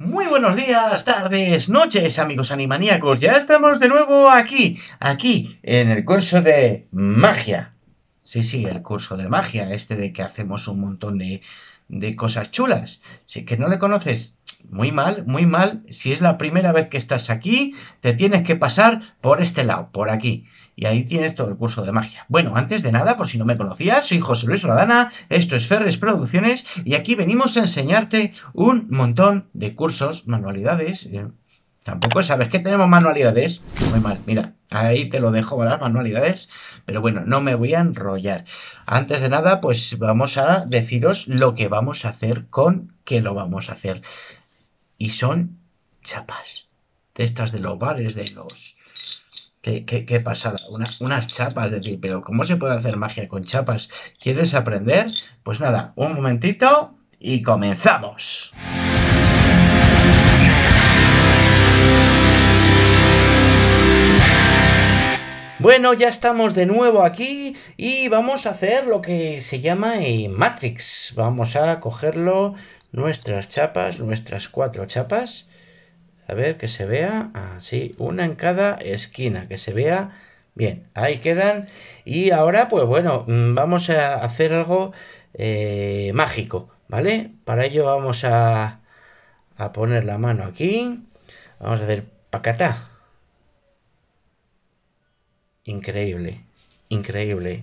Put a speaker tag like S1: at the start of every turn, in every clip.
S1: Muy buenos días, tardes, noches, amigos animaníacos. Ya estamos de nuevo aquí, aquí, en el curso de magia. Sí, sí, el curso de magia, este de que hacemos un montón de, de cosas chulas. Si que no le conoces, muy mal, muy mal. Si es la primera vez que estás aquí, te tienes que pasar por este lado, por aquí. Y ahí tienes todo el curso de magia. Bueno, antes de nada, por si no me conocías, soy José Luis Oladana, esto es Ferres Producciones y aquí venimos a enseñarte un montón de cursos, manualidades, eh, Tampoco sabes que tenemos manualidades. Muy mal, mira, ahí te lo dejo para las manualidades. Pero bueno, no me voy a enrollar. Antes de nada, pues vamos a deciros lo que vamos a hacer con qué lo vamos a hacer. Y son chapas. De estas de los bares, de los... Qué, qué, pasada, unas chapas, de decir, pero ¿cómo se puede hacer magia con chapas? ¿Quieres aprender? Pues nada, un momentito y comenzamos. Bueno, ya estamos de nuevo aquí y vamos a hacer lo que se llama Matrix. Vamos a cogerlo, nuestras chapas, nuestras cuatro chapas. A ver, que se vea así, una en cada esquina, que se vea bien. Ahí quedan. Y ahora, pues bueno, mm, vamos a hacer algo eh, mágico, ¿vale? Para ello vamos a, a poner la mano aquí. Vamos a hacer pacatá. Increíble, increíble.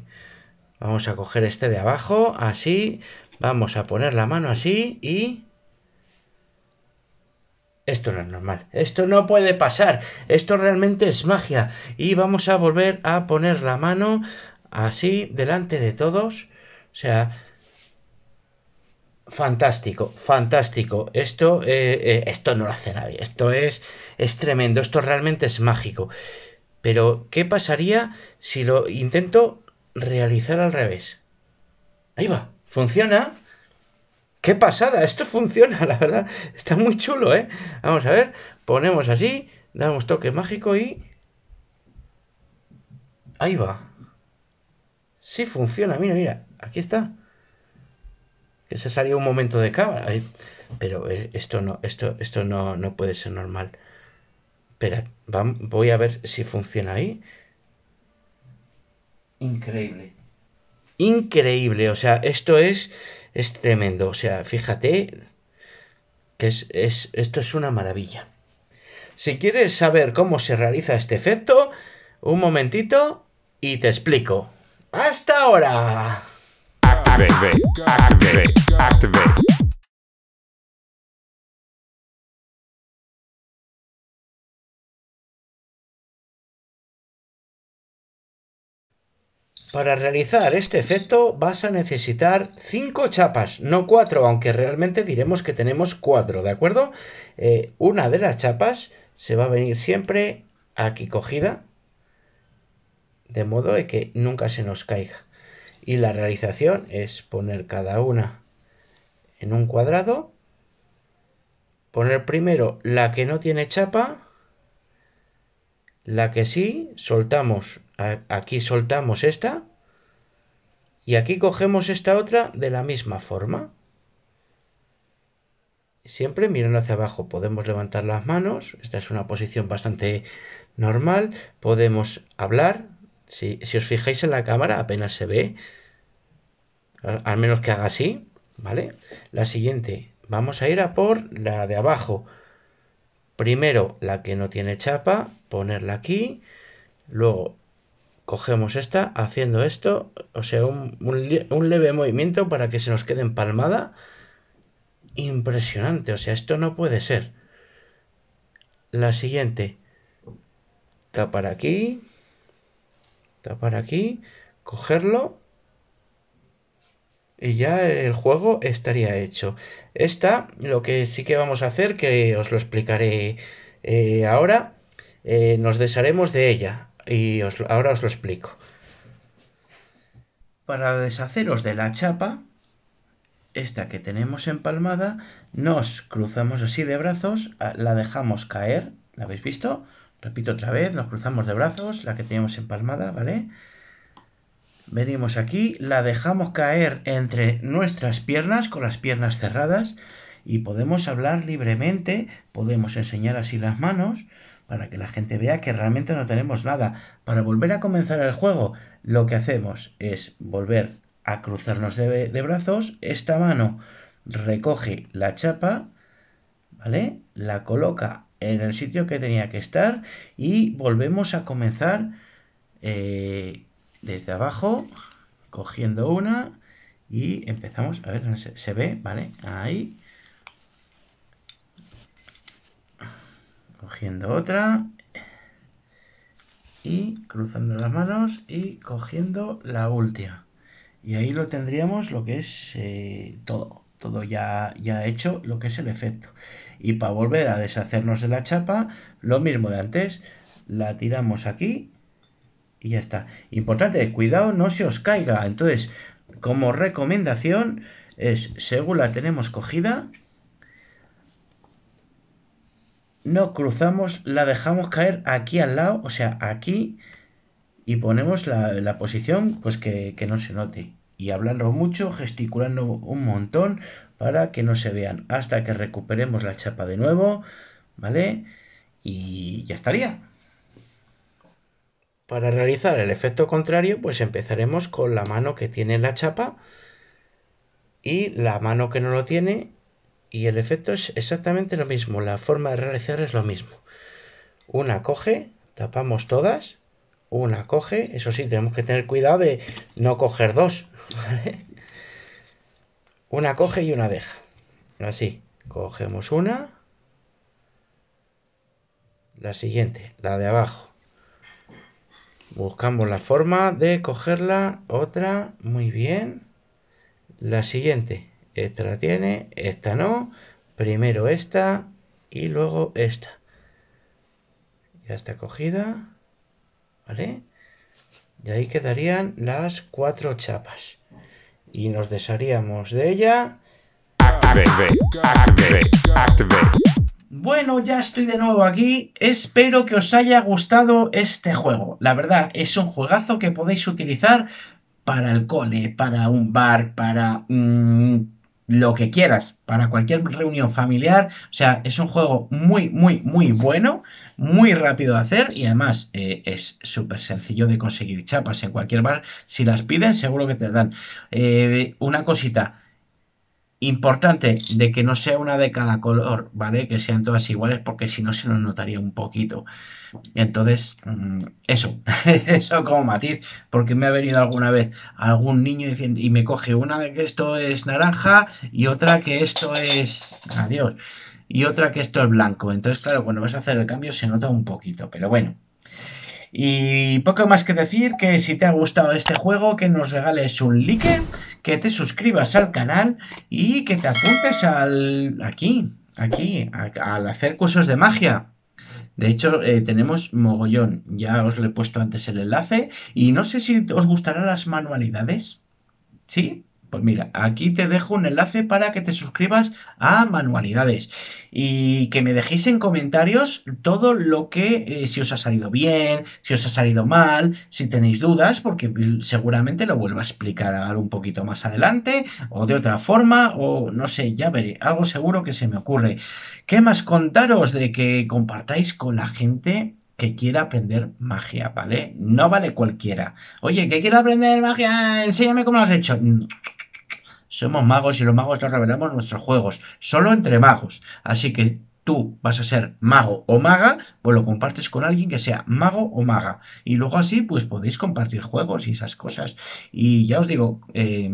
S1: Vamos a coger este de abajo, así. Vamos a poner la mano así y... Esto no es normal, esto no puede pasar, esto realmente es magia. Y vamos a volver a poner la mano así delante de todos. O sea, fantástico, fantástico. Esto, eh, eh, esto no lo hace nadie, esto es, es tremendo, esto realmente es mágico. Pero, ¿qué pasaría si lo intento realizar al revés? Ahí va, funciona. ¡Qué pasada! Esto funciona, la verdad. Está muy chulo, ¿eh? Vamos a ver, ponemos así, damos toque mágico y... Ahí va. Sí funciona, mira, mira, aquí está. Que se salió un momento de cámara. Pero eh, esto no, esto, esto no, no puede ser normal. Espera, voy a ver si funciona ahí. Increíble. Increíble, o sea, esto es, es tremendo. O sea, fíjate que es, esto es una maravilla. Si quieres saber cómo se realiza este efecto, un momentito y te explico. ¡Hasta ahora! Para realizar este efecto vas a necesitar 5 chapas, no 4, aunque realmente diremos que tenemos 4, ¿de acuerdo? Eh, una de las chapas se va a venir siempre aquí cogida, de modo de que nunca se nos caiga. Y la realización es poner cada una en un cuadrado, poner primero la que no tiene chapa, la que sí, soltamos Aquí soltamos esta y aquí cogemos esta otra de la misma forma. Siempre mirando hacia abajo podemos levantar las manos, esta es una posición bastante normal, podemos hablar, si, os fijáis en la cámara apenas se ve, al menos que haga así, ¿vale? La siguiente, vamos a ir a por la de abajo. Primero la que no tiene chapa, ponerla aquí, luego cogemos esta haciendo esto, o sea, un, leve movimiento para que se nos quede empalmada. Impresionante, o sea, esto no puede ser. La siguiente, tapar aquí, tapar aquí, cogerlo y ya el juego estaría hecho. Esta, lo que sí que vamos a hacer, que os lo explicaré eh, ahora, eh, nos desharemos de ella y ahora os lo explico. Para deshaceros de la chapa, esta que tenemos empalmada, nos cruzamos así de brazos, la dejamos caer, ¿la habéis visto? Repito otra vez, nos cruzamos de brazos, la que tenemos empalmada, ¿vale? Venimos aquí, la dejamos caer entre nuestras piernas, con las piernas cerradas, y podemos hablar libremente, podemos enseñar así las manos, para que la gente vea que realmente no tenemos nada. Para volver a comenzar el juego, lo que hacemos es volver a cruzarnos de, brazos, esta mano recoge la chapa, ¿vale? La coloca en el sitio que tenía que estar y volvemos a comenzar eh, desde abajo, cogiendo una y empezamos, a ver, se, se ve, ¿vale? Ahí cogiendo otra y cruzando las manos y cogiendo la última. Y ahí lo tendríamos lo que es eh, todo, todo ya, ya hecho lo que es el efecto. Y para volver a deshacernos de la chapa, lo mismo de antes, la tiramos aquí y ya está. Importante, cuidado no se os caiga. Entonces, como recomendación es, según la tenemos cogida, no cruzamos, la dejamos caer aquí al lado, o sea, aquí, y ponemos la, posición pues que, que, no se note. Y hablando mucho, gesticulando un montón para que no se vean, hasta que recuperemos la chapa de nuevo, ¿vale? Y ya estaría. Para realizar el efecto contrario, pues empezaremos con la mano que tiene la chapa y la mano que no lo tiene y el efecto es exactamente lo mismo, la forma de realizar es lo mismo. Una coge, tapamos todas, una coge, eso sí, tenemos que tener cuidado de no coger dos, Una coge y una deja. Así, cogemos una, la siguiente, la de abajo. Buscamos la forma de cogerla, otra, muy bien. La siguiente, esta la tiene, esta no. Primero esta y luego esta. Ya está cogida. ¿Vale? Y ahí quedarían las cuatro chapas. Y nos desharíamos de ella. Bueno, ya estoy de nuevo aquí. Espero que os haya gustado este juego. La verdad, es un juegazo que podéis utilizar para el cole, para un bar, para un... Mm, lo que quieras para cualquier reunión familiar. O sea, es un juego muy, muy, muy bueno, muy rápido de hacer y además eh, es súper sencillo de conseguir chapas en cualquier bar. Si las piden, seguro que te dan. Eh, una cosita. Importante de que no sea una de cada color, ¿vale? Que sean todas iguales porque si no se nos notaría un poquito. Entonces, mm, eso, eso como matiz, porque me ha venido alguna vez algún niño diciendo, y me coge una de que esto es naranja y otra que esto es, adiós, y otra que esto es blanco. Entonces, claro, cuando vas a hacer el cambio se nota un poquito, pero bueno. Y poco más que decir que si te ha gustado este juego, que nos regales un like, que te suscribas al canal y que te apuntes al aquí, aquí, al hacer cursos de magia. De hecho, eh, tenemos mogollón. Ya os le he puesto antes el enlace. Y no sé si os gustarán las manualidades. ¿Sí? Pues mira, aquí te dejo un enlace para que te suscribas a manualidades y que me dejéis en comentarios todo lo que, eh, si os ha salido bien, si os ha salido mal, si tenéis dudas, porque seguramente lo vuelvo a explicar un poquito más adelante o de otra forma, o no sé, ya veré, algo seguro que se me ocurre. ¿Qué más contaros de que compartáis con la gente? que quiera aprender magia, ¿vale? No vale cualquiera. Oye, que quiero aprender magia, enséñame cómo lo has hecho. Somos magos y los magos nos revelamos nuestros juegos, solo entre magos. Así que tú vas a ser mago o maga, pues lo compartes con alguien que sea mago o maga. Y luego así, pues podéis compartir juegos y esas cosas. Y ya os digo, eh,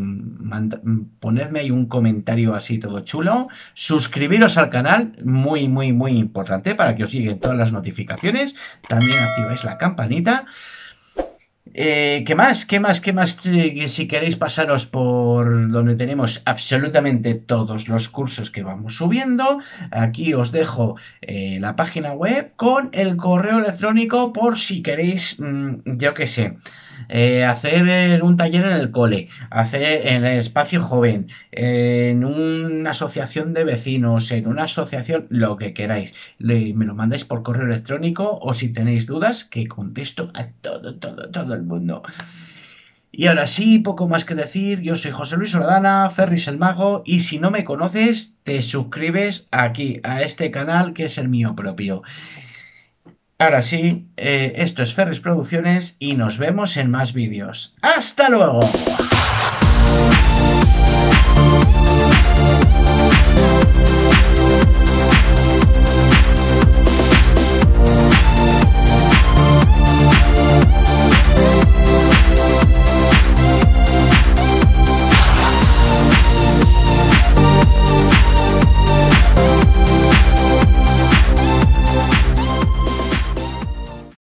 S1: ponedme ahí un comentario así todo chulo. Suscribiros al canal, muy, muy, muy importante, para que os lleguen todas las notificaciones. También activáis la campanita. Eh, ¿Qué más? ¿Qué más? ¿Qué más? Eh, si queréis pasaros por donde tenemos absolutamente todos los cursos que vamos subiendo, aquí os dejo eh, la página web con el correo electrónico por si queréis, mm, yo qué sé, hacer un taller en el cole, hacer en el espacio joven, en una asociación de vecinos, en una asociación, lo que queráis. me lo mandáis por correo electrónico o si tenéis dudas, que contesto a todo, todo, todo mundo. Y ahora sí, poco más que decir, yo soy José Luis Oradana, Ferris el Mago, y si no me conoces, te suscribes aquí, a este canal que es el mío propio. Ahora sí, eh, esto es Ferris Producciones y nos vemos en más vídeos. ¡Hasta luego!